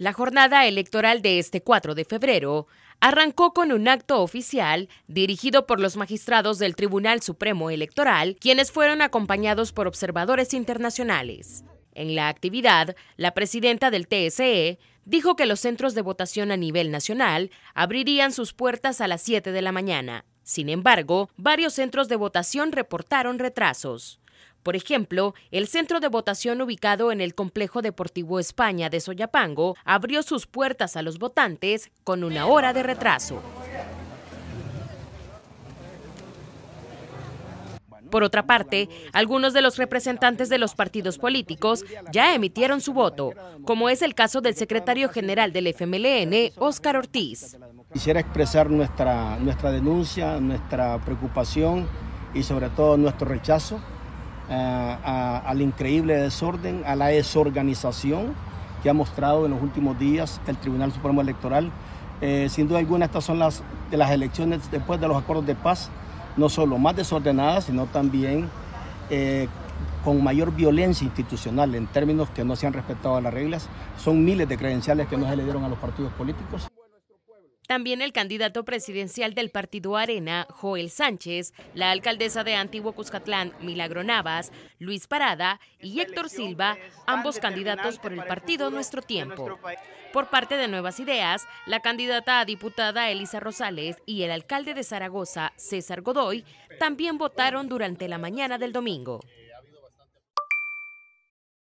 La jornada electoral de este 4 de febrero arrancó con un acto oficial dirigido por los magistrados del Tribunal Supremo Electoral, quienes fueron acompañados por observadores internacionales. En la actividad, la presidenta del TSE dijo que los centros de votación a nivel nacional abrirían sus puertas a las 7 de la mañana. Sin embargo, varios centros de votación reportaron retrasos. Por ejemplo, el centro de votación ubicado en el Complejo Deportivo España de Soyapango abrió sus puertas a los votantes con una hora de retraso. Por otra parte, algunos de los representantes de los partidos políticos ya emitieron su voto, como es el caso del secretario general del FMLN, Óscar Ortiz. Quisiera expresar nuestra, nuestra denuncia, nuestra preocupación y sobre todo nuestro rechazo al increíble desorden, a la desorganización que ha mostrado en los últimos días el Tribunal Supremo Electoral. Eh, sin duda alguna, estas son las, de las elecciones después de los acuerdos de paz, no solo más desordenadas, sino también eh, con mayor violencia institucional en términos que no se han respetado las reglas. Son miles de credenciales que no se le dieron a los partidos políticos. También el candidato presidencial del partido Arena, Joel Sánchez, la alcaldesa de Antiguo Cuscatlán, Milagro Navas, Luis Parada y Héctor Silva, ambos candidatos por el partido Nuestro Tiempo. Por parte de Nuevas Ideas, la candidata a diputada Elisa Rosales y el alcalde de Zaragoza, César Godoy, también votaron durante la mañana del domingo.